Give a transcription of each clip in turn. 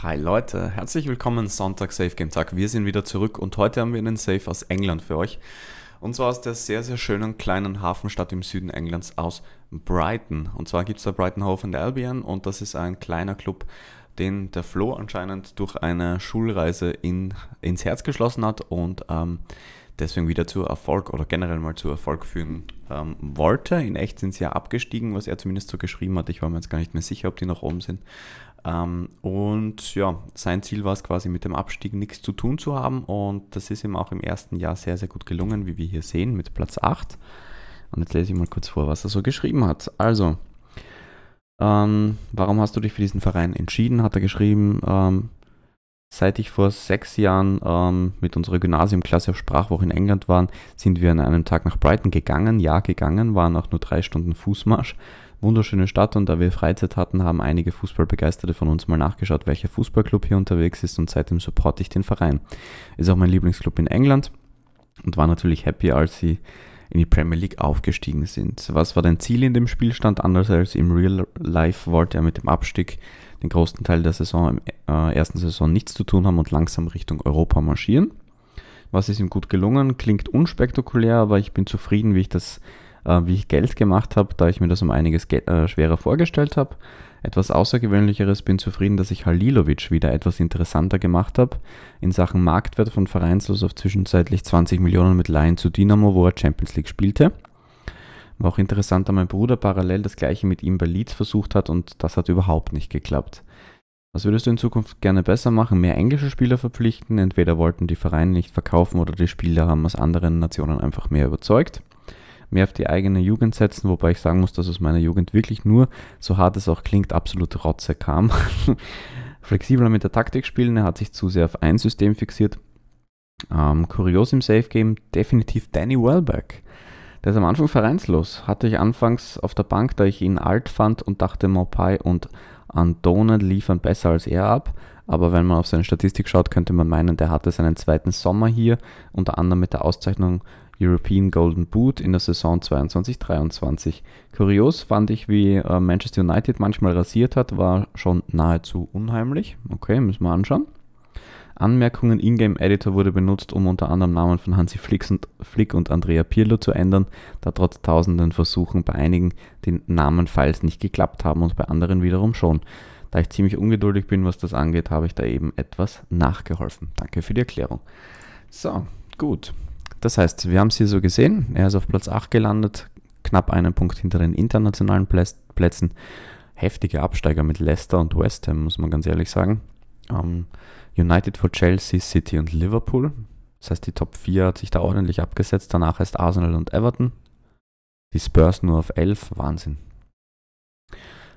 Hi Leute, herzlich willkommen Sonntag Safe Game Tag. Wir sind wieder zurück und heute haben wir einen Safe aus England für euch. Und zwar aus der sehr, sehr schönen kleinen Hafenstadt im Süden Englands aus Brighton. Und zwar gibt es da Brighton Hove and Albion und das ist ein kleiner Club, den der Flo anscheinend durch eine Schulreise in, ins Herz geschlossen hat und ähm, deswegen wieder zu Erfolg oder generell mal zu Erfolg führen ähm, wollte. In echt sind sie ja abgestiegen, was er zumindest so geschrieben hat. Ich war mir jetzt gar nicht mehr sicher, ob die noch oben sind. Ähm, und ja, sein Ziel war es quasi mit dem Abstieg nichts zu tun zu haben und das ist ihm auch im ersten Jahr sehr, sehr gut gelungen, wie wir hier sehen, mit Platz 8. Und jetzt lese ich mal kurz vor, was er so geschrieben hat. Also, ähm, warum hast du dich für diesen Verein entschieden? Hat er geschrieben, ähm, seit ich vor sechs Jahren ähm, mit unserer Gymnasiumklasse auf Sprachwoche in England war, sind wir an einem Tag nach Brighton gegangen, ja gegangen, waren auch nur drei Stunden Fußmarsch Wunderschöne Stadt und da wir Freizeit hatten, haben einige Fußballbegeisterte von uns mal nachgeschaut, welcher Fußballclub hier unterwegs ist und seitdem supporte ich den Verein. Ist auch mein Lieblingsclub in England und war natürlich happy, als sie in die Premier League aufgestiegen sind. Was war dein Ziel in dem Spielstand? Anders als im Real Life wollte er mit dem Abstieg den großen Teil der Saison, im äh, ersten Saison nichts zu tun haben und langsam Richtung Europa marschieren. Was ist ihm gut gelungen? Klingt unspektakulär, aber ich bin zufrieden, wie ich das äh, wie ich Geld gemacht habe, da ich mir das um einiges äh, schwerer vorgestellt habe. Etwas Außergewöhnlicheres bin zufrieden, dass ich Halilovic wieder etwas interessanter gemacht habe. In Sachen Marktwert von Vereinslos auf zwischenzeitlich 20 Millionen mit Laien zu Dynamo, wo er Champions League spielte. War auch interessant, da mein Bruder parallel das gleiche mit ihm bei Leeds versucht hat und das hat überhaupt nicht geklappt. Was würdest du in Zukunft gerne besser machen? Mehr englische Spieler verpflichten? Entweder wollten die Vereine nicht verkaufen oder die Spieler haben aus anderen Nationen einfach mehr überzeugt mehr auf die eigene Jugend setzen, wobei ich sagen muss, dass aus meiner Jugend wirklich nur, so hart es auch klingt, absolute Rotze kam. Flexibler mit der Taktik spielen, er hat sich zu sehr auf ein System fixiert. Ähm, kurios im Safe Game, definitiv Danny Welbeck. Der ist am Anfang vereinslos. Hatte ich anfangs auf der Bank, da ich ihn alt fand und dachte, Maupai und Andone liefern besser als er ab. Aber wenn man auf seine Statistik schaut, könnte man meinen, der hatte seinen zweiten Sommer hier, unter anderem mit der Auszeichnung European Golden Boot in der Saison 22-23. Kurios fand ich, wie äh, Manchester United manchmal rasiert hat, war schon nahezu unheimlich. Okay, müssen wir anschauen. Anmerkungen Ingame Editor wurde benutzt, um unter anderem Namen von Hansi Flick und Andrea Pirlo zu ändern, da trotz tausenden Versuchen bei einigen den Namen Files nicht geklappt haben und bei anderen wiederum schon. Da ich ziemlich ungeduldig bin, was das angeht, habe ich da eben etwas nachgeholfen. Danke für die Erklärung. So, gut. Das heißt, wir haben es hier so gesehen, er ist auf Platz 8 gelandet, knapp einen Punkt hinter den internationalen Plätzen. Heftige Absteiger mit Leicester und West Ham, muss man ganz ehrlich sagen. Um, ähm, United for Chelsea, City und Liverpool. Das heißt, die Top 4 hat sich da ordentlich abgesetzt. Danach ist Arsenal und Everton. Die Spurs nur auf 11. Wahnsinn.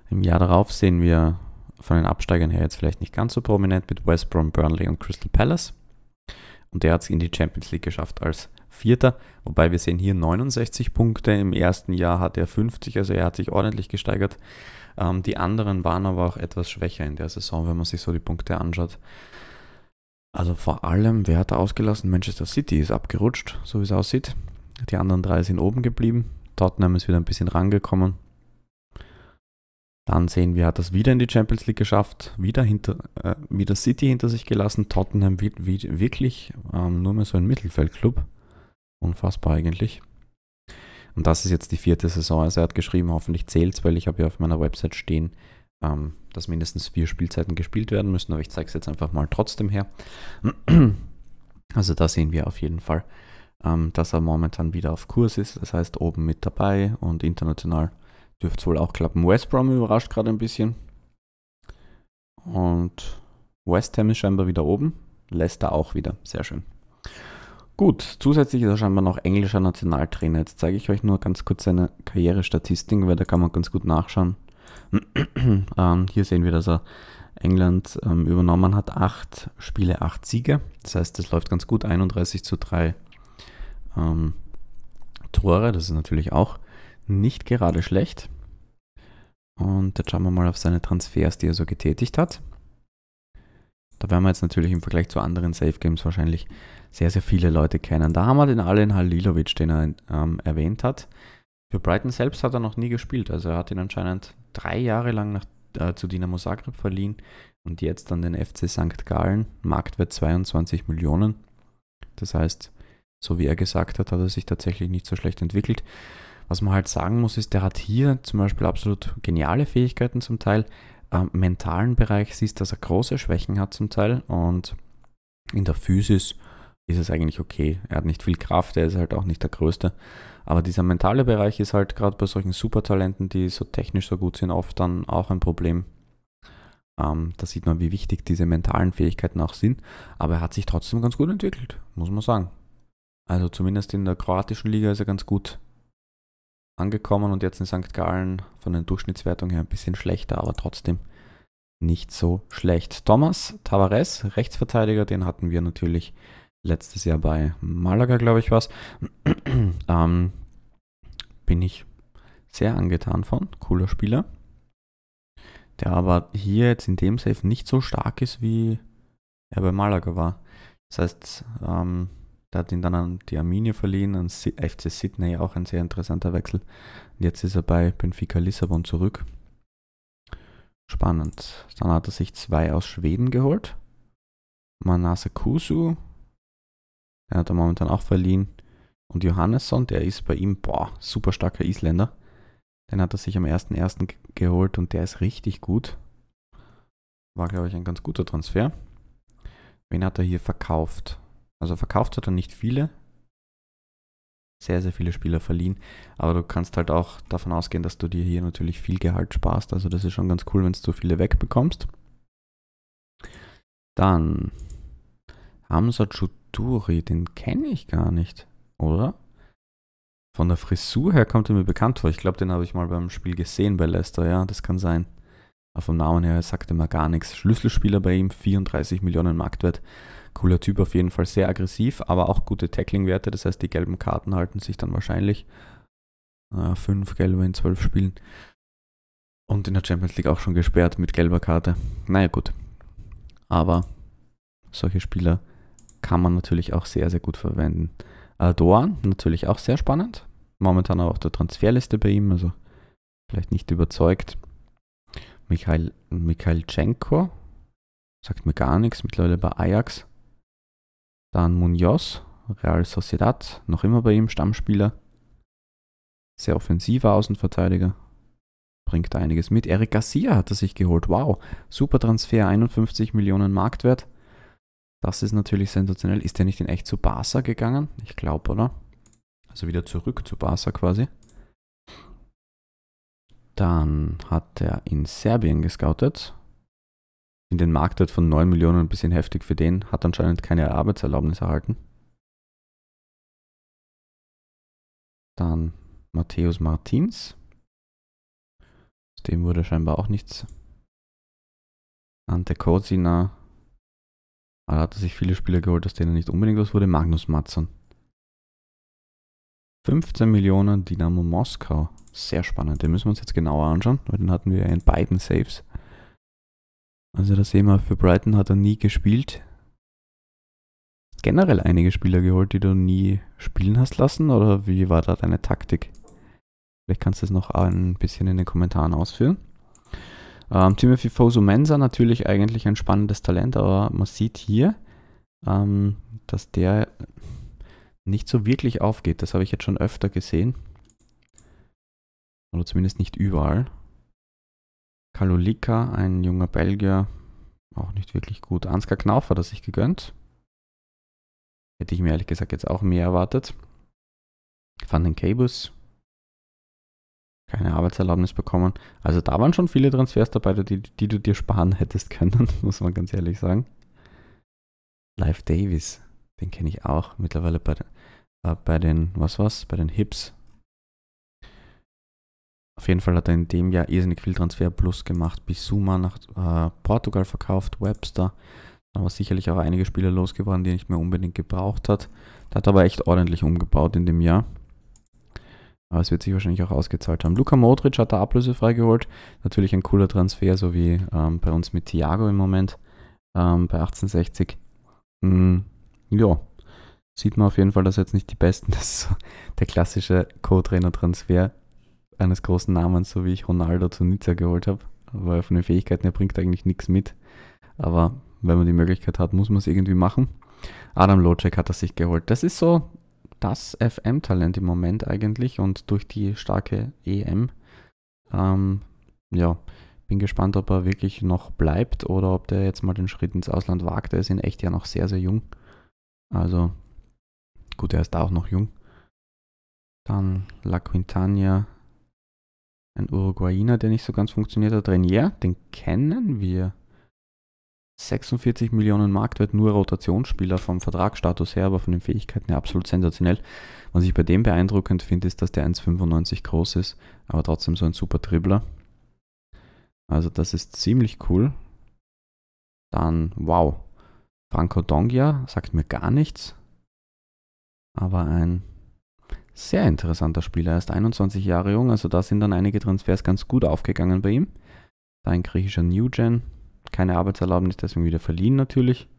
Im Jahr darauf sehen wir von den Absteigern her jetzt vielleicht nicht ganz so prominent mit West Brom, Burnley und Crystal Palace und der hat es in die Champions League geschafft als Vierter. Wobei wir sehen hier 69 Punkte, im ersten Jahr hat er 50, also er hat sich ordentlich gesteigert. Ähm, die anderen waren aber auch etwas schwächer in der Saison, wenn man sich so die Punkte anschaut. Also vor allem, wer hat er ausgelassen? Manchester City ist abgerutscht, so wie es aussieht. Die anderen drei sind oben geblieben. Tottenham ist wieder ein bisschen rangekommen. Dann sehen wir, hat das wieder in die Champions League geschafft, wieder, hinter, äh, wieder City hinter sich gelassen. Tottenham wird, wird wirklich ähm, nur mehr so ein Mittelfeldclub. Unfassbar eigentlich. Und das ist jetzt die vierte Saison. Also er hat geschrieben, hoffentlich zählt es, weil ich habe ja auf meiner Website stehen, ähm, dass mindestens vier Spielzeiten gespielt werden müssen. Aber ich zeige es jetzt einfach mal trotzdem her. Also da sehen wir auf jeden Fall, ähm, dass er momentan wieder auf Kurs ist. Das heißt oben mit dabei und international Dürfte es wohl auch klappen. West Brom überrascht gerade ein bisschen. Und West Ham ist scheinbar wieder oben. Leicester auch wieder. Sehr schön. Gut, zusätzlich ist er scheinbar noch englischer Nationaltrainer. Jetzt zeige ich euch nur ganz kurz seine Karrierestatistik, weil da kann man ganz gut nachschauen. ähm, hier sehen wir, dass er England ähm, übernommen hat. Acht Spiele, acht Siege. Das heißt, das läuft ganz gut. 31 zu 3 ähm, Tore, das ist natürlich auch nicht gerade schlecht. Und jetzt schauen wir mal auf seine Transfers, die er so getätigt hat. Da werden wir jetzt natürlich im Vergleich zu anderen Safe Games wahrscheinlich sehr, sehr viele Leute kennen. Da haben wir den Allen Halilovic, den er ähm, erwähnt hat. Für Brighton selbst hat er noch nie gespielt. Also er hat ihn anscheinend drei Jahre lang nach, äh, zu Dinamo Zagreb verliehen und jetzt an den FC St. Gallen. Marktwert 22 Millionen. Das heißt, so wie er gesagt hat, hat er sich tatsächlich nicht so schlecht entwickelt. Was man halt sagen muss, ist, der hat hier zum Beispiel absolut geniale Fähigkeiten zum Teil. Am mentalen Bereich siehst, du, dass er große Schwächen hat zum Teil und in der Physis ist es eigentlich okay. Er hat nicht viel Kraft, er ist halt auch nicht der Größte. Aber dieser mentale Bereich ist halt gerade bei solchen Supertalenten, die so technisch so gut sind, oft dann auch ein Problem. Ähm, da sieht man, wie wichtig diese mentalen Fähigkeiten auch sind. Aber er hat sich trotzdem ganz gut entwickelt, muss man sagen. Also zumindest in der kroatischen Liga ist er ganz gut angekommen und jetzt in St. Gallen von den Durchschnittswertungen her ein bisschen schlechter, aber trotzdem nicht so schlecht. Thomas Tavares, Rechtsverteidiger, den hatten wir natürlich letztes Jahr bei Malaga, glaube ich, was. ähm, bin ich sehr angetan von. Cooler Spieler. Der aber hier jetzt in dem Safe nicht so stark ist, wie er bei Malaga war. Das heißt, ähm, da hat ihn dann an die Arminie verliehen, an FC Sydney, auch ein sehr interessanter Wechsel. Und jetzt ist er bei Benfica Lissabon zurück. Spannend. Dann hat er sich zwei aus Schweden geholt. Manase Kusu, der hat er momentan auch verliehen. Und Johannesson, der ist bei ihm, boah, super starker Isländer. Den hat er sich am 1.1. geholt und der ist richtig gut. War, glaube ich, ein ganz guter Transfer. Wen hat er hier verkauft? Also verkauft hat er nicht viele. Sehr, sehr viele Spieler verliehen. Aber du kannst halt auch davon ausgehen, dass du dir hier natürlich viel Gehalt sparst. Also das ist schon ganz cool, wenn du so viele wegbekommst. Dann Hamza Chuturi, den kenne ich gar nicht, oder? Von der Frisur her kommt er mir bekannt vor. Ich glaube, den habe ich mal beim Spiel gesehen bei Leicester, ja, das kann sein. Aber vom Namen her sagt er mir gar nichts. Schlüsselspieler bei ihm, 34 Millionen Marktwert. Cooler Typ auf jeden Fall, sehr aggressiv, aber auch gute Tackling-Werte. Das heißt, die gelben Karten halten sich dann wahrscheinlich. Äh, fünf gelbe in zwölf Spielen. Und in der Champions League auch schon gesperrt mit gelber Karte. Naja, gut. Aber solche Spieler kann man natürlich auch sehr, sehr gut verwenden. Äh, Doan, natürlich auch sehr spannend. Momentan auch auf der Transferliste bei ihm, also vielleicht nicht überzeugt. Mikhail, Mikhail Cenko, sagt mir gar nichts, mittlerweile bei Ajax. Dann Munoz, Real Sociedad, noch immer bei ihm Stammspieler. Sehr offensiver Außenverteidiger. Bringt einiges mit. Eric Garcia hat er sich geholt. Wow, super Transfer, 51 Millionen Marktwert. Das ist natürlich sensationell. Ist der nicht in echt zu Barca gegangen? Ich glaube, oder? Also wieder zurück zu Barca quasi. Dann hat er in Serbien gescoutet in den Marktwert von 9 Millionen ein bisschen heftig für den, hat anscheinend keine Arbeitserlaubnis erhalten. Dann Matthäus Martins. Aus dem wurde scheinbar auch nichts. Ante Kozina. Da hat er sich viele Spieler geholt, aus denen nicht unbedingt was wurde. Magnus Matson. 15 Millionen Dynamo Moskau. Sehr spannend. Den müssen wir uns jetzt genauer anschauen, weil den hatten wir in beiden Saves. Also da sehen wir, für Brighton hat er nie gespielt. Generell einige Spieler geholt, die du nie spielen hast lassen oder wie war da deine Taktik? Vielleicht kannst du es noch ein bisschen in den Kommentaren ausführen. Ähm, Timothy Fosu-Mensah natürlich eigentlich ein spannendes Talent, aber man sieht hier, ähm, dass der nicht so wirklich aufgeht. Das habe ich jetzt schon öfter gesehen. Oder zumindest nicht überall. Kalulika, ein junger Belgier, auch nicht wirklich gut. Ansgar Knauf hat er sich gegönnt. Hätte ich mir ehrlich gesagt jetzt auch mehr erwartet. Van den Cables, keine Arbeitserlaubnis bekommen. Also da waren schon viele Transfers dabei, die, die du dir sparen hättest können, muss man ganz ehrlich sagen. Live Davis, den kenne ich auch mittlerweile bei, äh, bei den, was was, bei den Hips auf jeden Fall hat er in dem Jahr irrsinnig viel Transfer plus gemacht. Bissouma nach äh, Portugal verkauft, Webster. Da war sicherlich auch einige Spieler losgeworden, die er nicht mehr unbedingt gebraucht hat. Da hat aber echt ordentlich umgebaut in dem Jahr. Aber es wird sich wahrscheinlich auch ausgezahlt haben. Luka Modric hat er Ablöse freigeholt. Natürlich ein cooler Transfer, so wie ähm, bei uns mit Thiago im Moment ähm, bei 1860. Mhm. ja, sieht man auf jeden Fall, dass jetzt nicht die besten, das ist so der klassische Co-Trainer-Transfer eines großen Namens, so wie ich Ronaldo zu Nizza geholt habe, weil von den Fähigkeiten her bringt er eigentlich nichts mit. Aber wenn man die Möglichkeit hat, muss man es irgendwie machen. Adam Locek hat er sich geholt. Das ist so das FM-Talent im Moment eigentlich und durch die starke EM. Ähm, ja, bin gespannt, ob er wirklich noch bleibt oder ob der jetzt mal den Schritt ins Ausland wagt. Er ist in echt ja noch sehr, sehr jung. Also, gut, er ist da auch noch jung. Dann La Quintana, ein Uruguayiner, der nicht so ganz funktioniert hat. Renier, den kennen wir. 46 Millionen Marktwert, nur Rotationsspieler vom Vertragsstatus her, aber von den Fähigkeiten her absolut sensationell. Was ich bei dem beeindruckend finde, ist, dass der 1,95 groß ist, aber trotzdem so ein super Dribbler. Also das ist ziemlich cool. Dann, wow, Franco Dongia sagt mir gar nichts, aber ein sehr interessanter Spieler, er ist 21 Jahre jung, also da sind dann einige Transfers ganz gut aufgegangen bei ihm. Ein griechischer Newgen, keine Arbeitserlaubnis, deswegen wieder verliehen natürlich.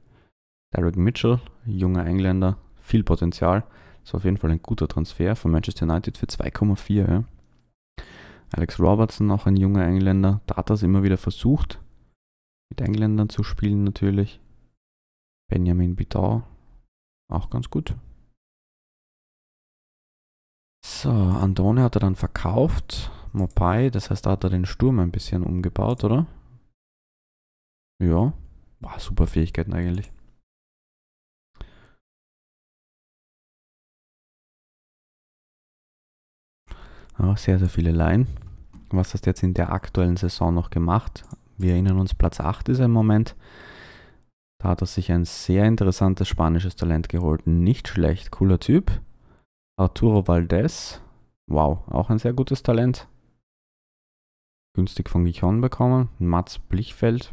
Derek Mitchell, junger Engländer, viel Potenzial. Ist auf jeden Fall ein guter Transfer von Manchester United für 2,4. Ja. Alex Robertson, auch ein junger Engländer. Da hat das immer wieder versucht, mit Engländern zu spielen natürlich. Benjamin Bidau, auch ganz gut. So, Andone hat er dann verkauft. Mopai, das heißt, da hat er den Sturm ein bisschen umgebaut, oder? Ja. Boah, super Fähigkeiten eigentlich. Ja, sehr, sehr viele Laien. Was hast du jetzt in der aktuellen Saison noch gemacht? Wir erinnern uns, Platz 8 ist im Moment. Da hat er sich ein sehr interessantes spanisches Talent geholt. Nicht schlecht, cooler Typ. Arturo Valdez. Wow, auch ein sehr gutes Talent. Günstig von Gichon bekommen. Mats Blichfeld.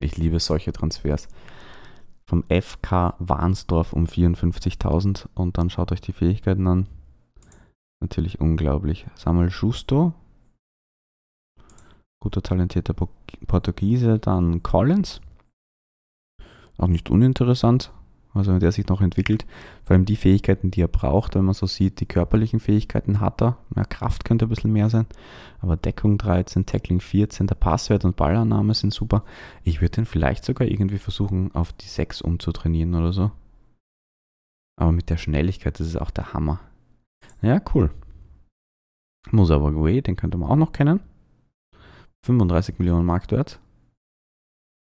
Ich liebe solche Transfers. Vom FK Warnsdorf um 54.000. Und dann schaut euch die Fähigkeiten an. Natürlich unglaublich. Samuel Justo. Guter, talentierter Portugiese. Dann Collins. Auch nicht uninteressant also wenn der sich noch entwickelt, vor allem die Fähigkeiten, die er braucht, wenn man so sieht, die körperlichen Fähigkeiten hat er, mehr Kraft könnte ein bisschen mehr sein, aber Deckung 13, Tackling 14, der Passwert und Ballannahme sind super. Ich würde den vielleicht sogar irgendwie versuchen, auf die 6 umzutrainieren oder so. Aber mit der Schnelligkeit, das ist auch der Hammer. Ja, cool. Muss aber den könnte man auch noch kennen. 35 Millionen Marktwert.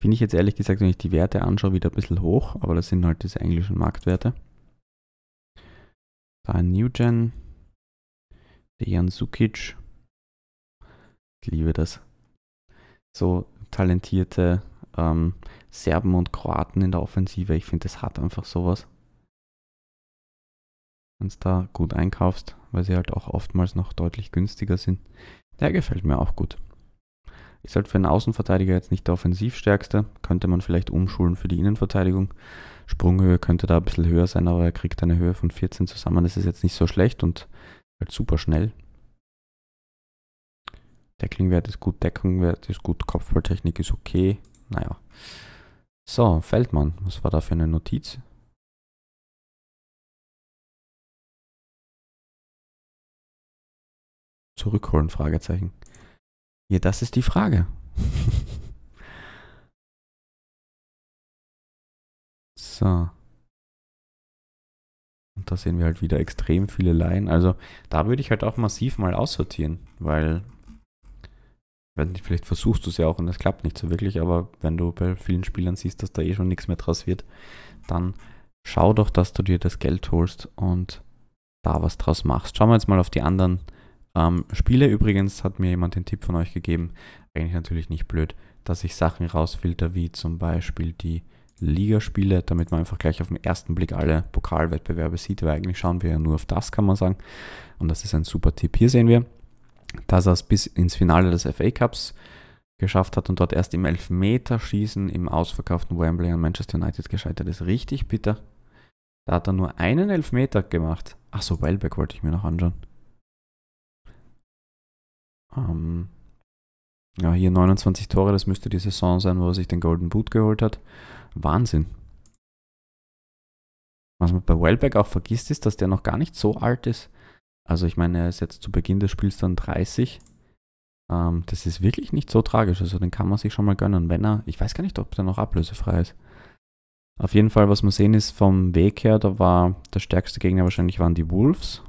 Finde ich jetzt ehrlich gesagt, wenn ich die Werte anschaue, wieder ein bisschen hoch, aber das sind halt diese englischen Marktwerte. Da ein Newgen, Dejan Sukic. Ich liebe das. So talentierte ähm, Serben und Kroaten in der Offensive. Ich finde, das hat einfach sowas. Wenn du da gut einkaufst, weil sie halt auch oftmals noch deutlich günstiger sind. Der gefällt mir auch gut. Ist halt für einen Außenverteidiger jetzt nicht der offensivstärkste, könnte man vielleicht umschulen für die Innenverteidigung. Sprunghöhe könnte da ein bisschen höher sein, aber er kriegt eine Höhe von 14 zusammen, das ist jetzt nicht so schlecht und halt super schnell. Decklingwert ist gut, Deckungwert ist gut, Kopfballtechnik ist okay, naja. So, Feldmann, was war da für eine Notiz? Zurückholen, Fragezeichen. Ja, das ist die Frage. so. Und da sehen wir halt wieder extrem viele Laien. Also da würde ich halt auch massiv mal aussortieren, weil nicht, vielleicht versuchst du es ja auch und es klappt nicht so wirklich, aber wenn du bei vielen Spielern siehst, dass da eh schon nichts mehr draus wird, dann schau doch, dass du dir das Geld holst und da was draus machst. Schauen wir jetzt mal auf die anderen ähm, Spiele übrigens hat mir jemand den Tipp von euch gegeben. Eigentlich natürlich nicht blöd, dass ich Sachen rausfilter, wie zum Beispiel die Ligaspiele, damit man einfach gleich auf den ersten Blick alle Pokalwettbewerbe sieht, weil eigentlich schauen wir ja nur auf das, kann man sagen. Und das ist ein super Tipp. Hier sehen wir, dass er es bis ins Finale des FA Cups geschafft hat und dort erst im Elfmeterschießen im ausverkauften Wembley an Manchester United gescheitert ist. Richtig bitter. Da hat er nur einen Elfmeter gemacht. Achso, Wellbeck wollte ich mir noch anschauen. Ähm, ja, hier 29 Tore, das müsste die Saison sein, wo er sich den Golden Boot geholt hat. Wahnsinn. Was man bei Wellbeck auch vergisst, ist, dass der noch gar nicht so alt ist. Also ich meine, er ist jetzt zu Beginn des Spiels dann 30. Ähm, das ist wirklich nicht so tragisch. Also den kann man sich schon mal gönnen, wenn er, ich weiß gar nicht, ob der noch ablösefrei ist. Auf jeden Fall, was man sehen ist, vom Weg her, da war der stärkste Gegner wahrscheinlich waren die Wolves.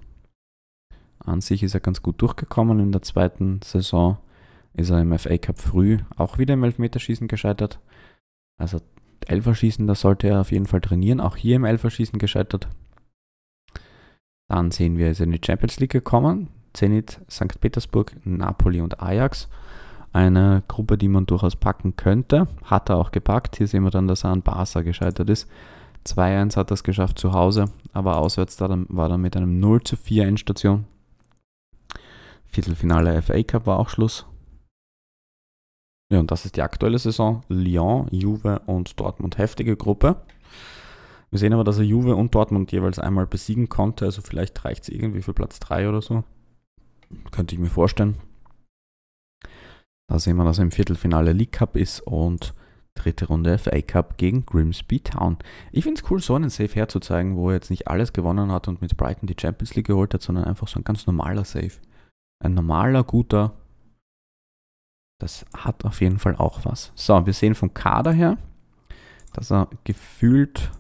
An sich ist er ganz gut durchgekommen. In der zweiten Saison ist er im FA Cup früh auch wieder im Elfmeterschießen gescheitert. Also Elferschießen, da sollte er auf jeden Fall trainieren. Auch hier im Elferschießen gescheitert. Dann sehen wir, ist er in die Champions League gekommen. Zenit, St. Petersburg, Napoli und Ajax. Eine Gruppe, die man durchaus packen könnte. Hat er auch gepackt. Hier sehen wir dann, dass er an Barca gescheitert ist. 2-1 hat er es geschafft zu Hause, aber auswärts war er mit einem 0 4 Endstation. Viertelfinale FA Cup war auch Schluss. Ja, und das ist die aktuelle Saison. Lyon, Juve und Dortmund. Heftige Gruppe. Wir sehen aber, dass er Juve und Dortmund jeweils einmal besiegen konnte. Also vielleicht reicht es irgendwie für Platz 3 oder so. Könnte ich mir vorstellen. Da sehen wir, dass er im Viertelfinale League Cup ist und dritte Runde FA Cup gegen Grimsby Town. Ich finde es cool, so einen Safe herzuzeigen, wo er jetzt nicht alles gewonnen hat und mit Brighton die Champions League geholt hat, sondern einfach so ein ganz normaler Safe. Ein normaler, guter. Das hat auf jeden Fall auch was. So, wir sehen vom Kader her, dass er gefühlt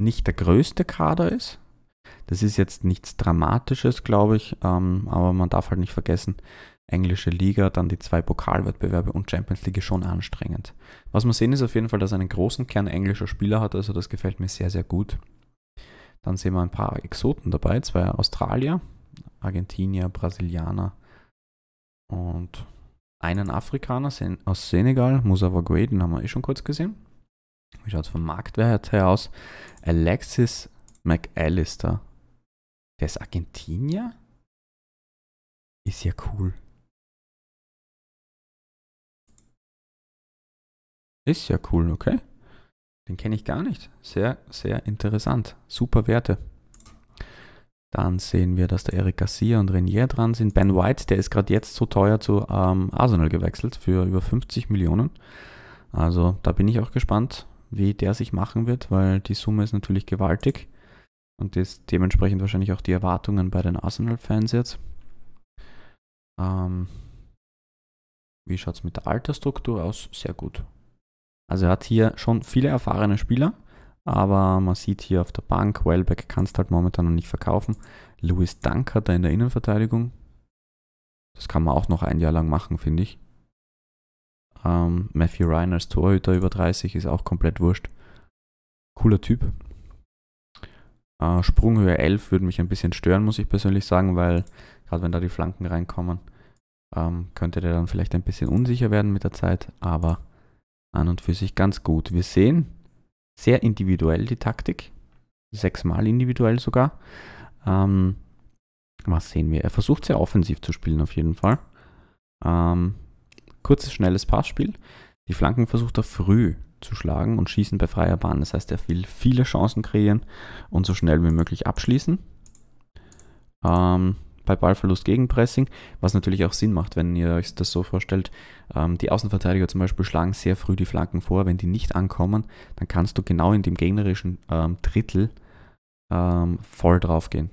nicht der größte Kader ist. Das ist jetzt nichts Dramatisches, glaube ich, ähm, aber man darf halt nicht vergessen, englische Liga, dann die zwei Pokalwettbewerbe und Champions League ist schon anstrengend. Was wir sehen ist auf jeden Fall, dass er einen großen Kern englischer Spieler hat, also das gefällt mir sehr, sehr gut. Dann sehen wir ein paar Exoten dabei, zwei Australier, Argentinier, Brasilianer und einen Afrikaner aus Senegal, Musawa Gueye, den haben wir eh schon kurz gesehen. Wie schaut es vom Marktwert her aus? Alexis McAllister. Der ist Argentinier? Ist ja cool. Ist ja cool, okay. Den kenne ich gar nicht. Sehr, sehr interessant. Super Werte. Dann sehen wir, dass der Eric Garcia und Renier dran sind. Ben White, der ist gerade jetzt so teuer zu ähm, Arsenal gewechselt für über 50 Millionen. Also da bin ich auch gespannt, wie der sich machen wird, weil die Summe ist natürlich gewaltig und ist dementsprechend wahrscheinlich auch die Erwartungen bei den Arsenal-Fans jetzt. Ähm, wie schaut es mit der Altersstruktur aus? Sehr gut. Also er hat hier schon viele erfahrene Spieler aber man sieht hier auf der Bank, Wellbeck kannst halt momentan noch nicht verkaufen. Louis Dunk hat er in der Innenverteidigung. Das kann man auch noch ein Jahr lang machen, finde ich. Ähm, Matthew Ryan als Torhüter über 30 ist auch komplett wurscht. Cooler Typ. Äh, Sprunghöhe 11 würde mich ein bisschen stören, muss ich persönlich sagen, weil gerade wenn da die Flanken reinkommen, ähm, könnte der dann vielleicht ein bisschen unsicher werden mit der Zeit, aber an und für sich ganz gut. Wir sehen, sehr individuell, die Taktik. Sechsmal individuell sogar. Ähm, was sehen wir? Er versucht sehr offensiv zu spielen auf jeden Fall. Ähm, kurzes, schnelles Passspiel. Die Flanken versucht er früh zu schlagen und schießen bei freier Bahn. Das heißt, er will viele Chancen kreieren und so schnell wie möglich abschließen. Ähm, bei Ballverlust gegen Pressing, was natürlich auch Sinn macht, wenn ihr euch das so vorstellt. Ähm, die Außenverteidiger zum Beispiel schlagen sehr früh die Flanken vor, wenn die nicht ankommen, dann kannst du genau in dem gegnerischen ähm, Drittel ähm, voll gehen.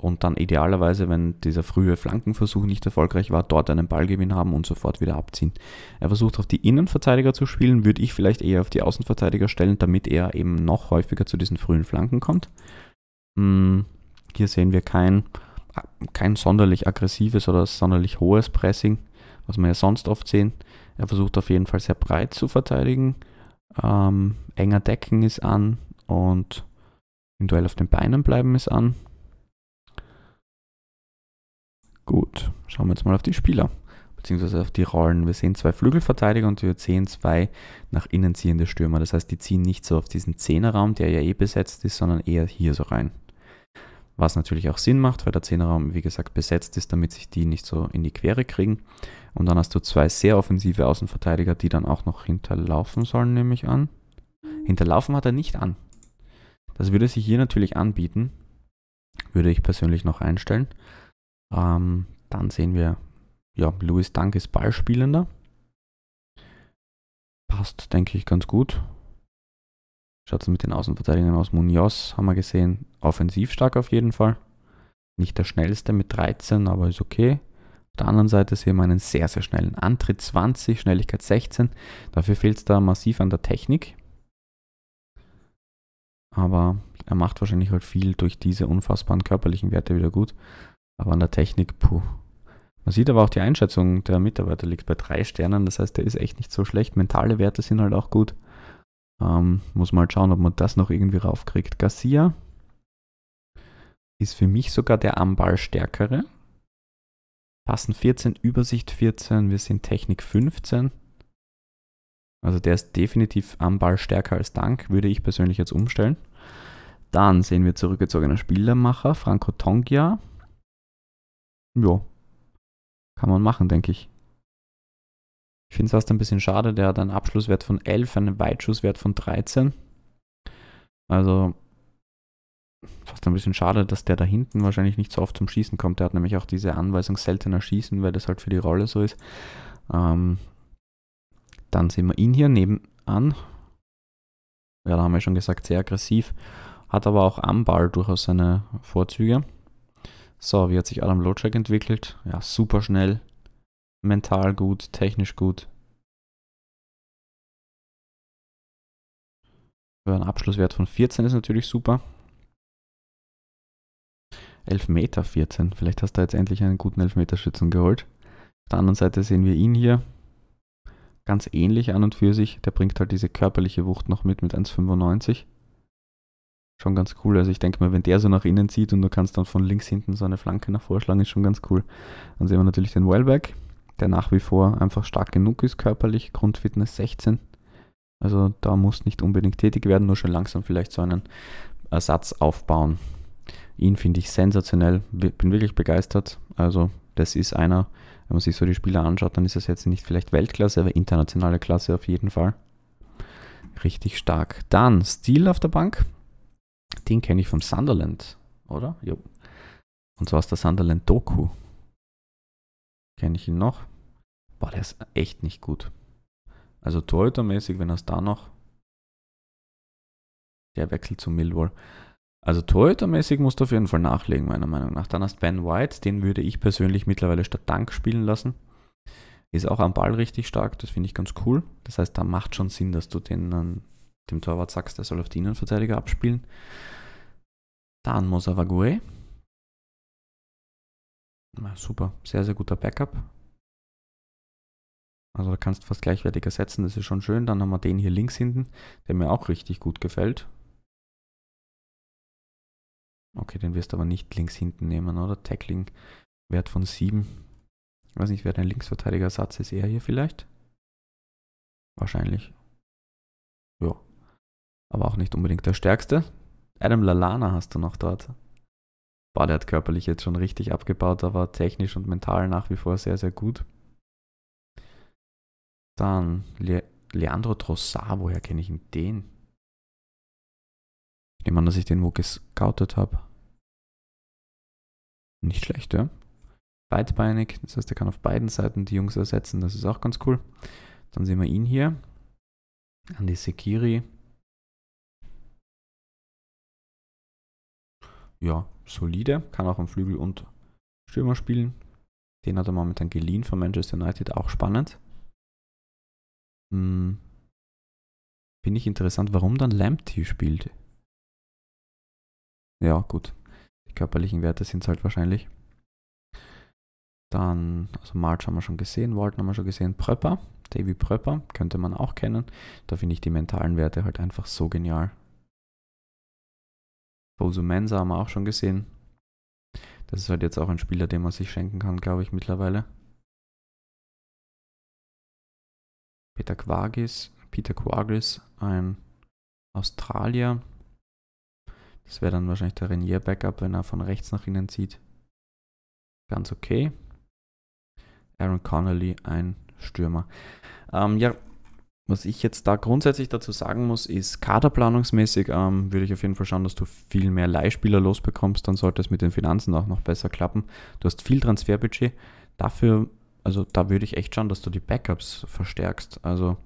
Und dann idealerweise, wenn dieser frühe Flankenversuch nicht erfolgreich war, dort einen Ballgewinn haben und sofort wieder abziehen. Er versucht auf die Innenverteidiger zu spielen, würde ich vielleicht eher auf die Außenverteidiger stellen, damit er eben noch häufiger zu diesen frühen Flanken kommt. Hm, hier sehen wir kein kein sonderlich aggressives oder sonderlich hohes Pressing, was wir ja sonst oft sehen. Er versucht auf jeden Fall sehr breit zu verteidigen. Ähm, enger Decken ist an und im Duell auf den Beinen bleiben ist an. Gut, schauen wir jetzt mal auf die Spieler beziehungsweise auf die Rollen. Wir sehen zwei Flügelverteidiger und wir sehen zwei nach innen ziehende Stürmer. Das heißt, die ziehen nicht so auf diesen Zehnerraum, der ja eh besetzt ist, sondern eher hier so rein was natürlich auch Sinn macht, weil der Zehnerraum, wie gesagt, besetzt ist, damit sich die nicht so in die Quere kriegen. Und dann hast du zwei sehr offensive Außenverteidiger, die dann auch noch hinterlaufen sollen, nehme ich an. Hinterlaufen hat er nicht an. Das würde sich hier natürlich anbieten. Würde ich persönlich noch einstellen. Ähm, dann sehen wir, ja, Louis Dank ist Ballspielender. Passt, denke ich, ganz gut. Schaut es mit den Außenverteidigern aus. Munoz haben wir gesehen, offensiv stark auf jeden Fall. Nicht der schnellste mit 13, aber ist okay. Auf der anderen Seite sehen wir einen sehr, sehr schnellen Antritt 20, Schnelligkeit 16. Dafür fehlt es da massiv an der Technik. Aber er macht wahrscheinlich halt viel durch diese unfassbaren körperlichen Werte wieder gut. Aber an der Technik, puh. Man sieht aber auch die Einschätzung, der Mitarbeiter liegt bei drei Sternen, das heißt, der ist echt nicht so schlecht. Mentale Werte sind halt auch gut. Ähm, muss mal schauen, ob man das noch irgendwie raufkriegt. Garcia ist für mich sogar der am Ball stärkere. Passen 14, Übersicht 14, wir sind Technik 15. Also der ist definitiv am Ball stärker als Dank, würde ich persönlich jetzt umstellen. Dann sehen wir zurückgezogener Spielermacher, Franco Tongia. Ja, kann man machen, denke ich. Ich finde es fast ein bisschen schade, der hat einen Abschlusswert von 11, einen Weitschusswert von 13. Also fast ein bisschen schade, dass der da hinten wahrscheinlich nicht so oft zum Schießen kommt. Der hat nämlich auch diese Anweisung seltener schießen, weil das halt für die Rolle so ist. Ähm, dann sehen wir ihn hier nebenan. Ja, da haben wir schon gesagt, sehr aggressiv. Hat aber auch am Ball durchaus seine Vorzüge. So, wie hat sich Adam Locek entwickelt? Ja, super schnell, mental gut, technisch gut. Ein Abschlusswert von 14 ist natürlich super. 11 Meter 14. Vielleicht hast du jetzt endlich einen guten Elfmeterschützen geholt. Auf der anderen Seite sehen wir ihn hier. Ganz ähnlich an und für sich. Der bringt halt diese körperliche Wucht noch mit mit 1,95. Schon ganz cool. Also ich denke mal, wenn der so nach innen zieht und du kannst dann von links hinten so eine Flanke nach vorschlagen, ist schon ganz cool. Dann sehen wir natürlich den Wellback der nach wie vor einfach stark genug ist körperlich, Grundfitness 16. Also da muss nicht unbedingt tätig werden, nur schon langsam vielleicht so einen Ersatz aufbauen. Ihn finde ich sensationell, bin wirklich begeistert. Also das ist einer, wenn man sich so die Spieler anschaut, dann ist das jetzt nicht vielleicht Weltklasse, aber internationale Klasse auf jeden Fall. Richtig stark. Dann Steel auf der Bank. Den kenne ich vom Sunderland, oder? Jo. Und zwar ist der Sunderland Doku. Kenne ich ihn noch? Boah, der ist echt nicht gut. Also Torhütermäßig, wenn er es da noch. Der wechselt zu Millwall. Also Torhütermäßig musst du auf jeden Fall nachlegen, meiner Meinung nach. Dann hast Ben White, den würde ich persönlich mittlerweile statt Dank spielen lassen. Ist auch am Ball richtig stark, das finde ich ganz cool. Das heißt, da macht schon Sinn, dass du den dann ähm, dem Torwart sagst, der soll auf die Innenverteidiger abspielen. Dann Mosavague. Super, sehr, sehr guter Backup. Also da kannst du fast gleichwertig ersetzen, das ist schon schön. Dann haben wir den hier links hinten, der mir auch richtig gut gefällt. Okay, den wirst du aber nicht links hinten nehmen, oder? Tackling, Wert von 7. Ich weiß nicht, wer dein linksverteidiger Satz ist. Er hier vielleicht? Wahrscheinlich. Ja. Aber auch nicht unbedingt der stärkste. Adam Lalana hast du noch dort. Boah, der hat körperlich jetzt schon richtig abgebaut, aber technisch und mental nach wie vor sehr, sehr gut. Dann Le Leandro Trossard, woher kenne ich den? Ich nehme an, dass ich den wo gescoutet habe. Nicht schlecht, ja. Beidbeinig, das heißt, er kann auf beiden Seiten die Jungs ersetzen, das ist auch ganz cool. Dann sehen wir ihn hier. An die Sekiri. Ja, solide. Kann auch am Flügel und Stürmer spielen. Den hat er momentan geliehen von Manchester United, auch spannend. Hm. Finde ich interessant, warum dann Lamptey spielt. Ja, gut. Die körperlichen Werte sind es halt wahrscheinlich. Dann, also March haben wir schon gesehen, Walton haben wir schon gesehen, Pröpper, Davy Pröpper, könnte man auch kennen. Da finde ich die mentalen Werte halt einfach so genial. Bosu Mensa haben wir auch schon gesehen. Das ist halt jetzt auch ein Spieler, den man sich schenken kann, glaube ich, mittlerweile. Peter Quagis, Peter Quagis, ein Australier. Das wäre dann wahrscheinlich der Renier Backup, wenn er von rechts nach innen zieht. Ganz okay. Aaron Connolly, ein Stürmer. Ähm, ja, was ich jetzt da grundsätzlich dazu sagen muss, ist kaderplanungsmäßig ähm, würde ich auf jeden Fall schauen, dass du viel mehr Leihspieler losbekommst. Dann sollte es mit den Finanzen auch noch besser klappen. Du hast viel Transferbudget. Dafür also da würde ich echt schauen, dass du die Backups verstärkst. Also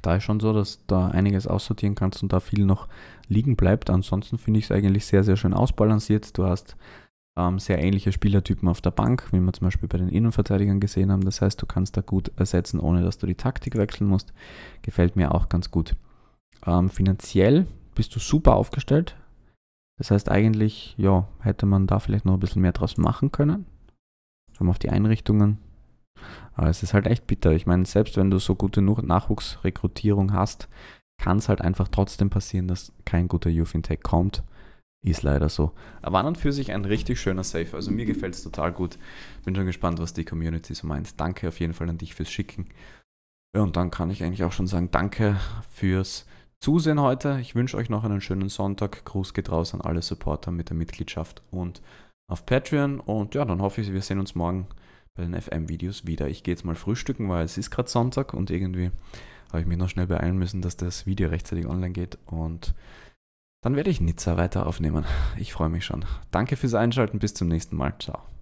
da ist schon so, dass da einiges aussortieren kannst und da viel noch liegen bleibt. Ansonsten finde ich es eigentlich sehr, sehr schön ausbalanciert. Du hast ähm, sehr ähnliche Spielertypen auf der Bank, wie wir zum Beispiel bei den Innenverteidigern gesehen haben. Das heißt, du kannst da gut ersetzen, ohne dass du die Taktik wechseln musst. Gefällt mir auch ganz gut. Ähm, finanziell bist du super aufgestellt. Das heißt eigentlich, ja, hätte man da vielleicht noch ein bisschen mehr draus machen können. Schauen wir auf die Einrichtungen aber es ist halt echt bitter. Ich meine, selbst wenn du so gute Nachwuchsrekrutierung hast, kann es halt einfach trotzdem passieren, dass kein guter Youth Intake kommt. Ist leider so. Aber an und für sich ein richtig schöner Safe. Also mir gefällt es total gut. Bin schon gespannt, was die Community so meint. Danke auf jeden Fall an dich fürs Schicken. Ja, und dann kann ich eigentlich auch schon sagen, danke fürs Zusehen heute. Ich wünsche euch noch einen schönen Sonntag. Gruß geht raus an alle Supporter mit der Mitgliedschaft und auf Patreon. Und ja, dann hoffe ich, wir sehen uns morgen bei den FM-Videos wieder. Ich gehe jetzt mal frühstücken, weil es ist gerade Sonntag und irgendwie habe ich mich noch schnell beeilen müssen, dass das Video rechtzeitig online geht und dann werde ich Nizza weiter aufnehmen. Ich freue mich schon. Danke fürs Einschalten, bis zum nächsten Mal. Ciao.